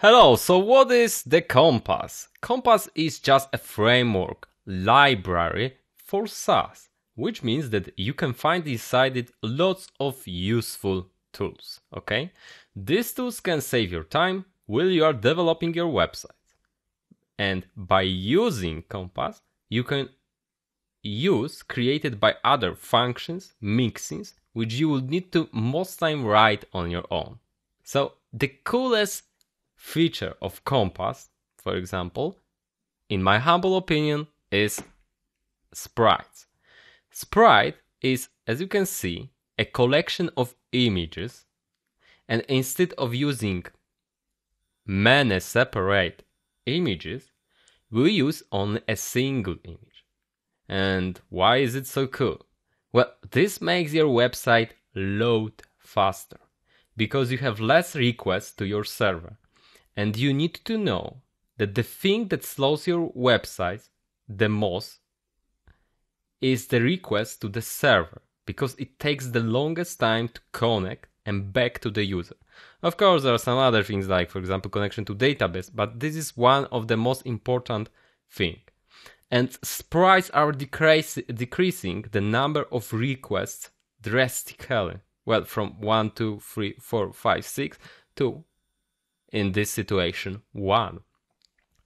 Hello, so what is the Compass? Compass is just a framework library for SaaS, which means that you can find inside it lots of useful tools. Okay, these tools can save your time while you are developing your website. And by using Compass, you can use created by other functions, mixins, which you will need to most time write on your own. So the coolest feature of Compass, for example, in my humble opinion, is sprites. Sprite is, as you can see, a collection of images, and instead of using many separate images, we use only a single image. And why is it so cool? Well, this makes your website load faster because you have less requests to your server. And you need to know that the thing that slows your website the most is the request to the server because it takes the longest time to connect and back to the user. Of course, there are some other things like, for example, connection to database, but this is one of the most important thing. And sprites are decrease, decreasing the number of requests drastically. Well, from 1, 2, 3, 4, 5, 6 to in this situation one.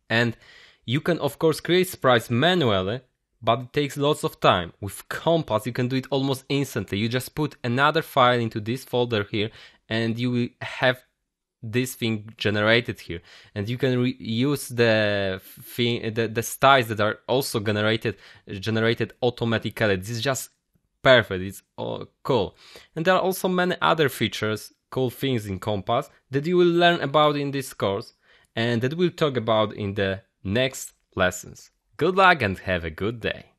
And you can of course create sprites manually, but it takes lots of time. With Compass, you can do it almost instantly. You just put another file into this folder here, and you will have this thing generated here and you can use the thing the, the styles that are also generated generated automatically this is just perfect it's all oh, cool and there are also many other features Cool Things in Compass that you will learn about in this course and that we'll talk about in the next lessons. Good luck and have a good day.